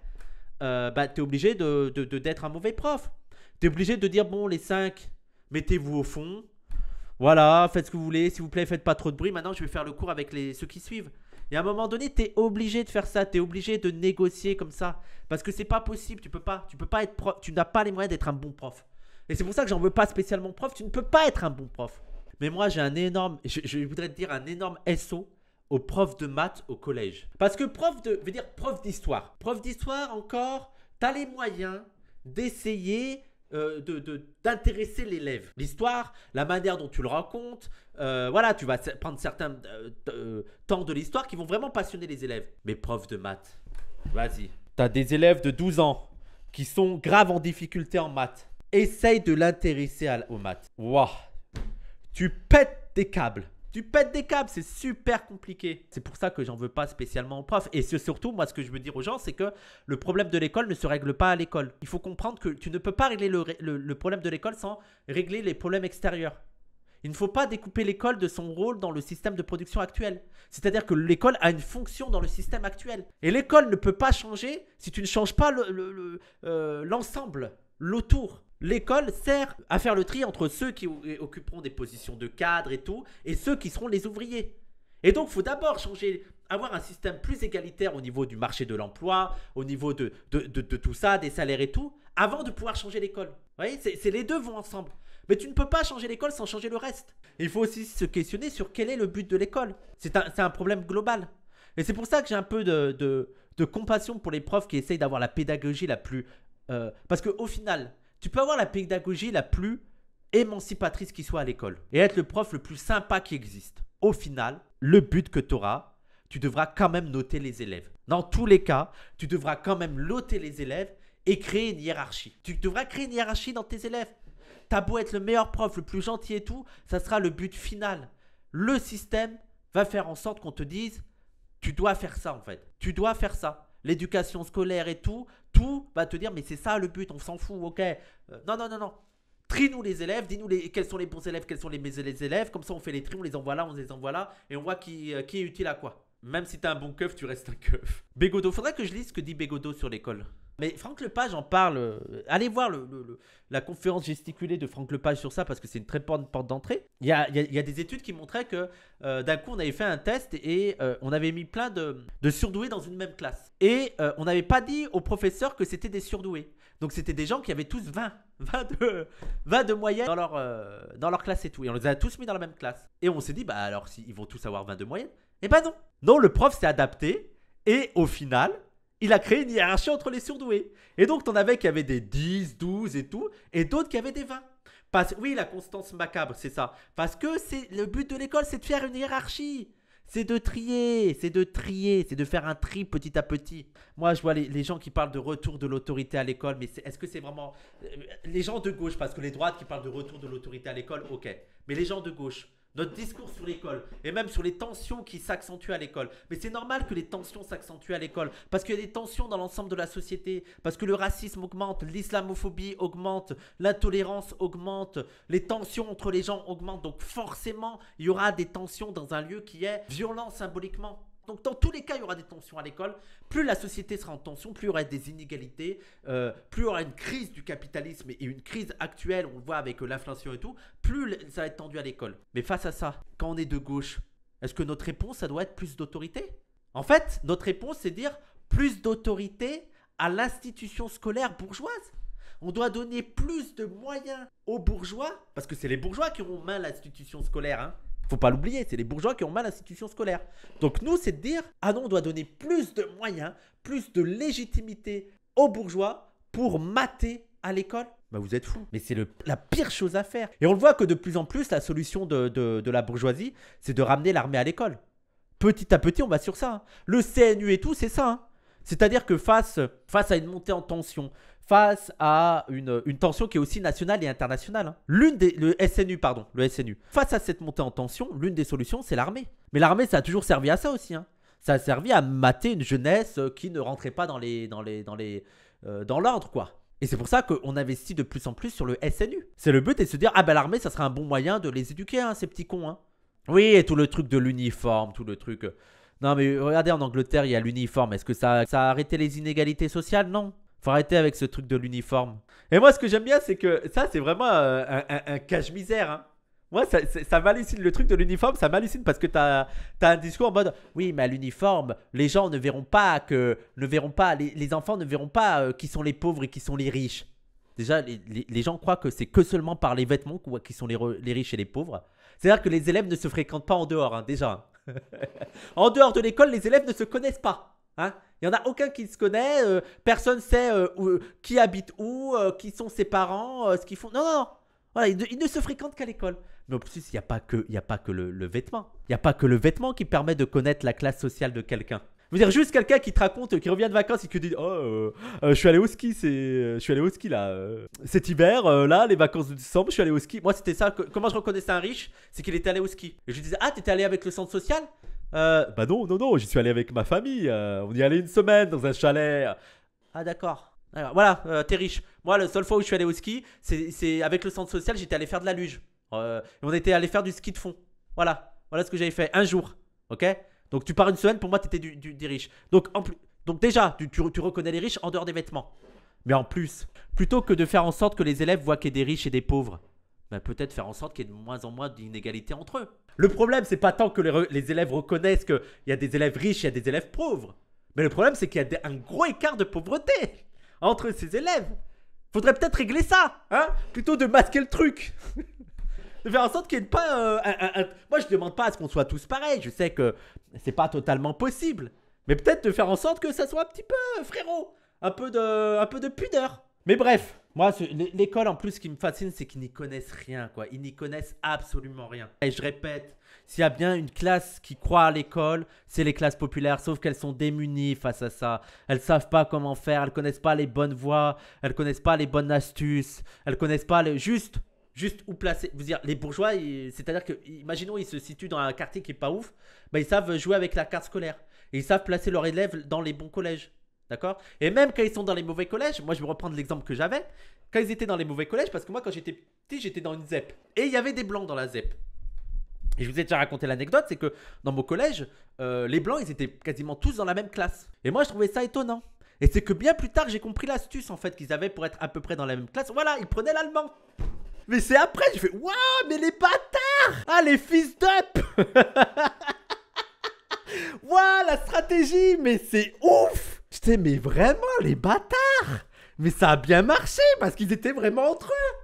euh, bah, tu es obligé de, d'être un mauvais prof. Tu es obligé de dire, bon, les cinq, mettez-vous au fond, voilà, faites ce que vous voulez, s'il vous plaît, faites pas trop de bruit, maintenant je vais faire le cours avec les, ceux qui suivent. Et à un moment donné, tu es obligé de faire ça, tu es obligé de négocier comme ça. Parce que c'est pas possible, tu peux pas, tu peux pas être prof, tu n'as pas les moyens d'être un bon prof. Et c'est pour ça que j'en veux pas spécialement prof, tu ne peux pas être un bon prof. Mais moi, j'ai un énorme, je, voudrais te dire un énorme SO aux profs de maths au collège. Parce que prof de, veut dire prof d'histoire. Prof d'histoire encore, t'as les moyens d'essayer euh, d'intéresser l'élève. L'histoire, la manière dont tu le racontes, euh, voilà, tu vas prendre certains euh, temps de l'histoire qui vont vraiment passionner les élèves. Mais prof de maths, vas-y. T'as des élèves de 12 ans qui sont graves en difficulté en maths. Essaye de l'intéresser au maths. Waouh, tu pètes tes câbles tu pètes des câbles, c'est super compliqué. C'est pour ça que j'en veux pas spécialement aux profs. Et surtout, moi, ce que je veux dire aux gens, c'est que le problème de l'école ne se règle pas à l'école. Il faut comprendre que tu ne peux pas régler le, problème de l'école sans régler les problèmes extérieurs. Il ne faut pas découper l'école de son rôle dans le système de production actuel. C'est-à-dire que l'école a une fonction dans le système actuel. Et l'école ne peut pas changer si tu ne changes pas euh, l'ensemble, l'autour l'école sert à faire le tri entre ceux qui occuperont des positions de cadre et tout, et ceux qui seront les ouvriers. Et donc, il faut d'abord changer, avoir un système plus égalitaire au niveau du marché de l'emploi, au niveau de, tout ça, des salaires et tout, avant de pouvoir changer l'école. Vous voyez, c'est les deux vont ensemble. Mais tu ne peux pas changer l'école sans changer le reste. Il faut aussi se questionner sur quel est le but de l'école. C'est un, problème global. Et c'est pour ça que j'ai un peu de, compassion pour les profs qui essayent d'avoir la pédagogie la plus... Euh, parce qu'au final, tu peux avoir la pédagogie la plus émancipatrice qui soit à l'école et être le prof le plus sympa qui existe. Au final, le but que tu auras, tu devras quand même noter les élèves. Dans tous les cas, tu devras quand même loter les élèves et créer une hiérarchie. Tu devras créer une hiérarchie dans tes élèves. T'as beau être le meilleur prof, le plus gentil et tout, ça sera le but final. Le système va faire en sorte qu'on te dise, tu dois faire ça en fait. Tu dois faire ça l'éducation scolaire et tout, tout va te dire mais c'est ça le but, on s'en fout, ok. Euh, non, non, non, non. Trie-nous les élèves, dis-nous les, quels sont les bons élèves, quels sont les mauvais élèves, comme ça on fait les tri, on les envoie là, on les envoie là, et on voit qui, euh, qui est utile à quoi. Même si t'as un bon keuf, tu restes un keuf. Bégodo, faudrait que je lise ce que dit Bégodo sur l'école. Mais Franck Lepage en parle. Euh, allez voir la conférence gesticulée de Franck Lepage sur ça parce que c'est une très bonne porte d'entrée. Il y a, des études qui montraient que euh, d'un coup on avait fait un test et euh, on avait mis plein de, surdoués dans une même classe. Et on n'avait pas dit aux professeurs que c'était des surdoués. Donc c'était des gens qui avaient tous 20, 20 de, moyenne dans leur, classe et tout. Et on les a tous mis dans la même classe. Et on s'est dit, bah alors s'ils vont tous avoir 20 de moyenne, eh ben non. Non, le prof s'est adapté et au final il a créé une hiérarchie entre les surdoués. Et donc, t'en avais qui avaient des 10, 12 et tout, et d'autres qui avaient des 20. Parce, oui, la constance macabre, c'est ça. Parce que c'est le but de l'école, c'est de faire une hiérarchie. C'est de trier, c'est de trier, c'est de faire un tri petit à petit. Moi, je vois les, gens qui parlent de retour de l'autorité à l'école, mais est-ce que c'est vraiment... Euh, les gens de gauche, parce que les droites qui parlent de retour de l'autorité à l'école, ok. Mais les gens de gauche, notre discours sur l'école et même sur les tensions qui s'accentuent à l'école. Mais c'est normal que les tensions s'accentuent à l'école parce qu'il y a des tensions dans l'ensemble de la société, parce que le racisme augmente, l'islamophobie augmente, l'intolérance augmente, les tensions entre les gens augmentent. Donc forcément, il y aura des tensions dans un lieu qui est violent symboliquement. Donc dans tous les cas, il y aura des tensions à l'école. Plus la société sera en tension, plus il y aura des inégalités, euh, plus il y aura une crise du capitalisme et une crise actuelle, on le voit avec euh, l'inflation et tout, plus ça va être tendu à l'école. Mais face à ça, quand on est de gauche, est-ce que notre réponse, ça doit être plus d'autorité En fait, notre réponse, c'est dire plus d'autorité à l'institution scolaire bourgeoise. On doit donner plus de moyens aux bourgeois, parce que c'est les bourgeois qui ont main l'institution scolaire. Hein. Faut pas l'oublier, c'est les bourgeois qui ont mal l'institution scolaire. Donc nous, c'est de dire, ah non, on doit donner plus de moyens, plus de légitimité aux bourgeois pour mater à l'école bah vous êtes fou. Mais c'est la pire chose à faire. Et on le voit que de plus en plus, la solution de, la bourgeoisie, c'est de ramener l'armée à l'école. Petit à petit, on va sur ça. Hein. Le CNU et tout, c'est ça. Hein. C'est-à-dire que face, face à une montée en tension, face à une, tension qui est aussi nationale et internationale, hein. l'une des, le SNU, pardon, le SNU, face à cette montée en tension, l'une des solutions, c'est l'armée. Mais l'armée, ça a toujours servi à ça aussi. Hein. Ça a servi à mater une jeunesse euh, qui ne rentrait pas dans les, dans les, dans les, euh, dans l'ordre, quoi. Et c'est pour ça qu'on investit de plus en plus sur le SNU. C'est le but et de se dire, ah ben l'armée, ça serait un bon moyen de les éduquer, hein, ces petits cons. Hein. Oui, et tout le truc de l'uniforme, tout le truc. Euh, non, mais regardez, en Angleterre, il y a l'uniforme. Est-ce que ça, a arrêté les inégalités sociales Non. Faut arrêter avec ce truc de l'uniforme. Et moi, ce que j'aime bien, c'est que ça, c'est vraiment euh, un, cache-misère. Hein. Moi, ça, ça, Le truc de l'uniforme, ça m'hallucine parce que tu as, un discours en mode Oui, mais à l'uniforme, les gens ne verront pas que. Ne verront pas, les, enfants ne verront pas euh, qui sont les pauvres et qui sont les riches. Déjà, les, gens croient que c'est que seulement par les vêtements qui sont les, riches et les pauvres. C'est-à-dire que les élèves ne se fréquentent pas en dehors, hein, déjà. en dehors de l'école, les élèves ne se connaissent pas. Hein. il n'y en a aucun qui se connaît, Personne euh, personne sait euh, qui habite où, euh, qui sont ses parents, ce qu'ils font. Non, non, non. ils, ne se fréquentent qu'à l'école. Mais en plus, il n'y a pas que, a pas que le vêtement. Il n'y a pas que le vêtement qui permet de connaître la classe sociale de quelqu'un. Je veux dire, juste quelqu'un qui te raconte, qui revient de vacances et qui te dit Oh, euh, euh, je suis allé au ski, c'est, euh, je suis allé au ski là, cet hiver, là, les vacances de décembre, je suis allé au ski. Moi, c'était ça. comment je reconnaissais un riche C'est qu'il était allé au ski. Et je lui disais Ah, t'étais allé avec le centre social Bah non, non, non, j'y suis allé avec ma famille. on y allait une semaine dans un chalet. Ah, d'accord. voilà, t'es riche. Moi, la seule fois où je suis allé au ski, c'est avec le centre social, j'étais allé faire de la luge. on était allé faire du ski de fond. Voilà, voilà ce que j'avais fait un jour. Ok donc tu pars une semaine, pour moi, tu étais des riches. Donc, en plus, donc déjà, tu, reconnais les riches en dehors des vêtements. Mais en plus, plutôt que de faire en sorte que les élèves voient qu'il y a des riches et des pauvres, ben, peut-être faire en sorte qu'il y ait de moins en moins d'inégalités entre eux. Le problème, c'est pas tant que les, élèves reconnaissent qu'il y a des élèves riches et des élèves pauvres. Mais le problème, c'est qu'il y a un gros écart de pauvreté entre ces élèves. Faudrait peut-être régler ça, hein Plutôt de masquer le truc. de faire en sorte qu'il n'y ait pas. Euh, moi, je demande pas à ce qu'on soit tous pareils. Je sais que c'est pas totalement possible. Mais peut-être de faire en sorte que ça soit un petit peu, euh, frérot, un peu de, un peu de pudeur. Mais bref, moi, l'école en plus, ce qui me fascine, c'est qu'ils n'y connaissent rien, quoi. Ils n'y connaissent absolument rien. Et je répète, s'il y a bien une classe qui croit à l'école, c'est les classes populaires, sauf qu'elles sont démunies face à ça. Elles ne savent pas comment faire, elles ne connaissent pas les bonnes voies, elles ne connaissent pas les bonnes astuces, elles ne connaissent pas les... juste juste où placer. Vous dire, les bourgeois, c'est-à-dire que, imaginons, ils se situent dans un quartier qui est pas ouf, bah, ils savent jouer avec la carte scolaire. Et ils savent placer leurs élèves dans les bons collèges. D'accord Et même quand ils sont dans les mauvais collèges, moi je vais reprendre l'exemple que j'avais, quand ils étaient dans les mauvais collèges, parce que moi quand j'étais petit, j'étais dans une ZEP. Et il y avait des blancs dans la ZEP. Et je vous ai déjà raconté l'anecdote, c'est que dans mon collège, euh, les blancs, ils étaient quasiment tous dans la même classe. Et moi je trouvais ça étonnant. Et c'est que bien plus tard, j'ai compris l'astuce en fait qu'ils avaient pour être à peu près dans la même classe. Voilà, ils prenaient l'allemand. Mais c'est après, je fais Waouh, mais les bâtards Ah, les fils d'up Waouh, la stratégie Mais c'est ouf Je mais vraiment, les bâtards Mais ça a bien marché parce qu'ils étaient vraiment entre eux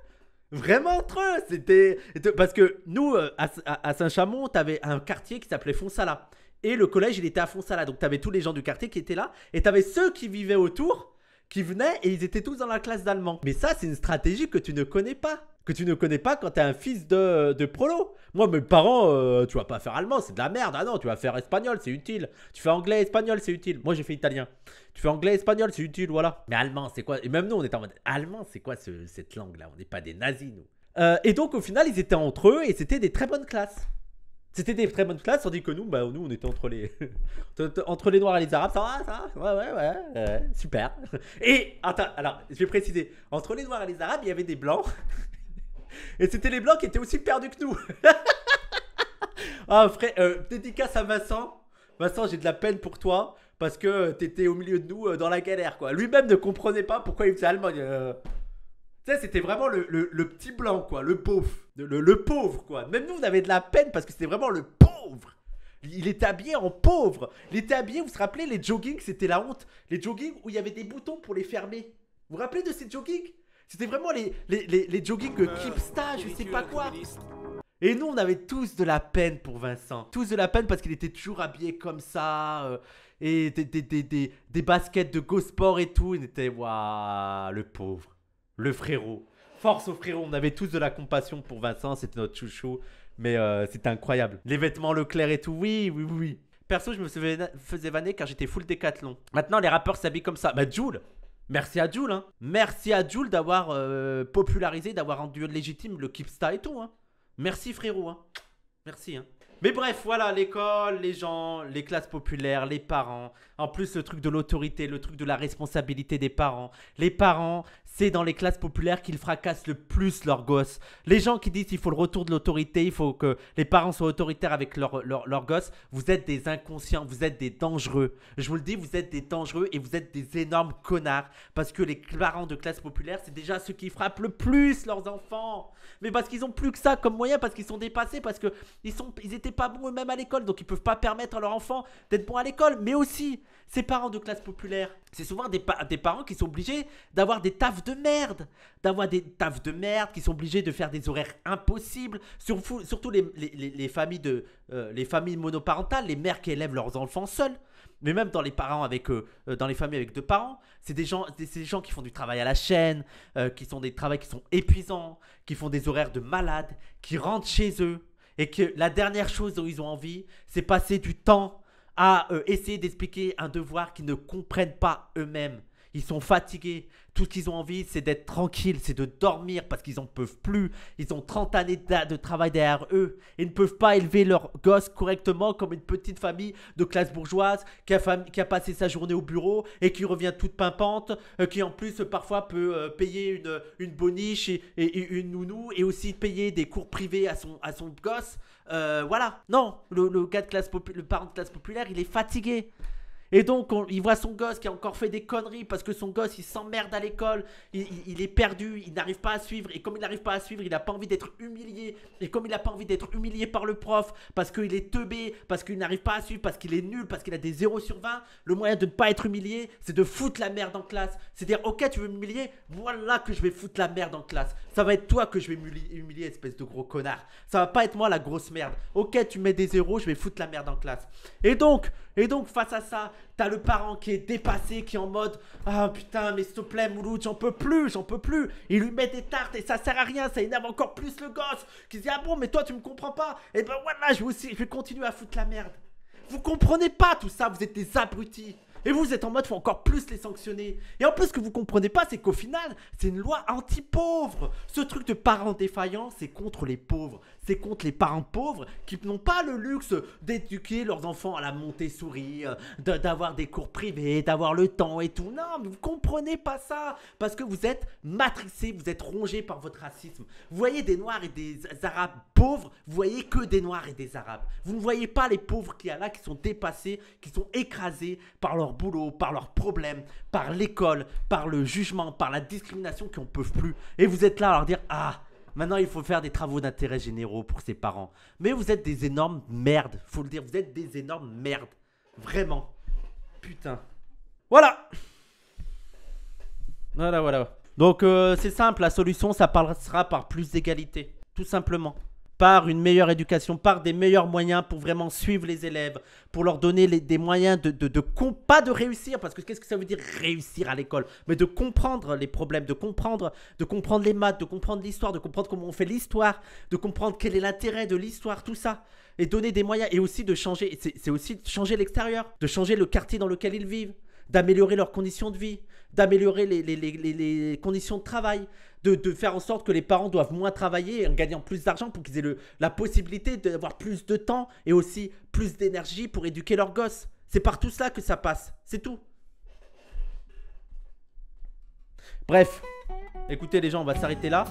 Vraiment entre eux, c'était... Parce que nous, euh, à Saint-Chamond, t'avais un quartier qui s'appelait Fonsala. Et le collège, il était à Fonsala. Donc t'avais tous les gens du quartier qui étaient là. Et t'avais ceux qui vivaient autour qui venaient et ils étaient tous dans la classe d'allemand. Mais ça, c'est une stratégie que tu ne connais pas. Que tu ne connais pas quand t'es un fils de, de prolo. Moi, mes parents, euh, tu vas pas faire allemand, c'est de la merde. Ah non, tu vas faire espagnol, c'est utile. Tu fais anglais, espagnol, c'est utile. Moi, j'ai fait italien. Tu fais anglais, espagnol, c'est utile, voilà. Mais allemand, c'est quoi Et même nous, on est en mode allemand, c'est quoi cette langue-là On n'est pas des nazis, nous. Euh, et donc, au final, ils étaient entre eux et c'était des très bonnes classes. C'était des très bonnes classes, tandis que nous, bah, nous on était entre les, entre les Noirs et les Arabes. Ça va, ça Ouais, ouais, ouais, super. Et, attends, alors, je vais préciser, entre les Noirs et les Arabes, il y avait des Blancs. Et c'était les Blancs qui étaient aussi perdus que nous. ah, frère, euh, dédicace à Vincent. Vincent, j'ai de la peine pour toi parce que euh, t'étais au milieu de nous euh, dans la galère, quoi. Lui-même ne comprenait pas pourquoi il faisait Allemagne. Tu sais, c'était vraiment le, le, petit blanc, quoi, le pauvre. Le, pauvre, quoi. Même nous, on avait de la peine parce que c'était vraiment le pauvre. Il était habillé en pauvre. Il était habillé, vous vous rappelez, les joggings, c'était la honte. Les joggings où il y avait des boutons pour les fermer. Vous vous rappelez de ces joggings C'était vraiment les, les, les, les joggings de Kipsta, je sais pas quoi. Et nous, on avait tous de la peine pour Vincent. Tous de la peine parce qu'il était toujours habillé comme ça. Euh, et des, des, baskets de Go Sport et tout. Il était, waouh, le pauvre le frérot. Force au frérot, on avait tous de la compassion pour Vincent, c'était notre chouchou, mais euh, c'était incroyable. Les vêtements Leclerc et tout, oui, oui, oui. Perso, je me faisais vanner car j'étais full décathlon. Maintenant, les rappeurs s'habillent comme ça. Bah, Jules Merci à Jules, hein. Merci à Jules d'avoir euh, popularisé, d'avoir rendu légitime le Kipsta et tout, hein. Merci frérot, hein. Merci, hein. Mais bref, voilà, l'école, les gens, les classes populaires, les parents. En plus, le truc de l'autorité, le truc de la responsabilité des parents. Les parents, c'est dans les classes populaires qu'ils fracassent le plus leurs gosses. Les gens qui disent qu'il faut le retour de l'autorité, il faut que les parents soient autoritaires avec leurs leur, leur gosses, vous êtes des inconscients, vous êtes des dangereux. Je vous le dis, vous êtes des dangereux et vous êtes des énormes connards. Parce que les parents de classe populaire, c'est déjà ceux qui frappent le plus leurs enfants. Mais parce qu'ils ont plus que ça comme moyen, parce qu'ils sont dépassés, parce qu'ils ils étaient pas bons eux-mêmes à l'école, donc ils peuvent pas permettre à leurs enfants d'être bons à l'école. Mais aussi, ces parents de classe populaire, c'est souvent des, des parents qui sont obligés d'avoir des tafs de de merde, d'avoir des tafs de merde qui sont obligés de faire des horaires impossibles, surtout, les, familles de, euh, les familles monoparentales, les mères qui élèvent leurs enfants seuls mais même dans les parents avec euh, euh, dans les familles avec deux parents c'est des gens des, des gens qui font du travail à la chaîne qui sont des travaux qui sont épuisants qui font des horaires de malades qui rentrent chez eux et que la dernière chose dont ils ont envie c'est passer du temps à essayer d'expliquer un devoir qu'ils ne comprennent pas eux-mêmes ils sont fatigués. Tout ce qu'ils ont envie, c'est d'être tranquilles, c'est de dormir parce qu'ils n'en peuvent plus. Ils ont 30 années de travail derrière eux. Ils ne peuvent pas élever leur gosse correctement comme une petite famille de classe bourgeoise qui a, passé sa journée au bureau et qui revient toute pimpante, euh, qui en plus parfois peut euh, payer une, boniche et, une nounou et aussi payer des cours privés à son, à son gosse. Euh, voilà. Non, le, gars de classe le parent de classe populaire, il est fatigué. Et donc, il voit son gosse qui a encore fait des conneries parce que son gosse, il s'emmerde à l'école, il, est perdu, il n'arrive pas à suivre. Et comme il n'arrive pas à suivre, il n'a pas envie d'être humilié. Et comme il n'a pas envie d'être humilié par le prof, parce qu'il est teubé, parce qu'il n'arrive pas à suivre, parce qu'il est nul, parce qu'il a des 0 sur 20, le moyen de ne pas être humilié, c'est de foutre la merde en classe. C'est dire, ok, tu veux m'humilier Voilà que je vais foutre la merde en classe. Ça va être toi que je vais humilier, espèce de gros connard. Ça va pas être moi la grosse merde. Ok, tu mets des zéros, je vais foutre la merde en classe. Et donc, et donc, face à ça, t'as le parent qui est dépassé, qui est en mode Ah putain, mais s'il te plaît, Mouloud, j'en peux plus, j'en peux plus. Il lui met des tartes et ça sert à rien, ça énerve encore plus le gosse qui se dit Ah bon, mais toi, tu me comprends pas. Et ben voilà, je vais, aussi, je vais continuer à foutre la merde. Vous comprenez pas tout ça, vous êtes des abrutis. Et vous êtes en mode, faut encore plus les sanctionner. Et en plus, ce que vous comprenez pas, c'est qu'au final, c'est une loi anti-pauvre. Ce truc de parents défaillants, c'est contre les pauvres. C'est contre les parents pauvres qui n'ont pas le luxe d'éduquer leurs enfants à la montée euh, souris d'avoir des cours privés, d'avoir le temps et tout. Non, mais vous comprenez pas ça. Parce que vous êtes matricés, vous êtes rongés par votre racisme. Vous voyez des Noirs et des Arabes pauvres, vous voyez que des Noirs et des Arabes. Vous ne voyez pas les pauvres qui y a là, qui sont dépassés, qui sont écrasés par leur boulot, par leurs problèmes, par l'école, par le jugement, par la discrimination qu'on peut plus. Et vous êtes là à leur dire Ah, maintenant il faut faire des travaux d'intérêt généraux pour ses parents. Mais vous êtes des énormes merdes, faut le dire, vous êtes des énormes merdes. Vraiment. Putain. Voilà Voilà, voilà. Donc euh, c'est simple, la solution, ça passera par plus d'égalité. Tout simplement par une meilleure éducation, par des meilleurs moyens pour vraiment suivre les élèves, pour leur donner des moyens de, de, de, pas de réussir, parce que qu'est-ce que ça veut dire réussir à l'école, mais de comprendre les problèmes, de comprendre, de comprendre les maths, de comprendre l'histoire, de comprendre comment on fait l'histoire, de comprendre quel est l'intérêt de l'histoire, tout ça, et donner des moyens, et aussi de changer, c'est aussi de changer l'extérieur, de changer le quartier dans lequel ils vivent d'améliorer leurs conditions de vie, d'améliorer les, les, conditions de travail, de, faire en sorte que les parents doivent moins travailler en gagnant plus d'argent pour qu'ils aient la possibilité d'avoir plus de temps et aussi plus d'énergie pour éduquer leurs gosses. C'est par tout cela que ça passe, c'est tout. Bref, écoutez les gens, on va s'arrêter là.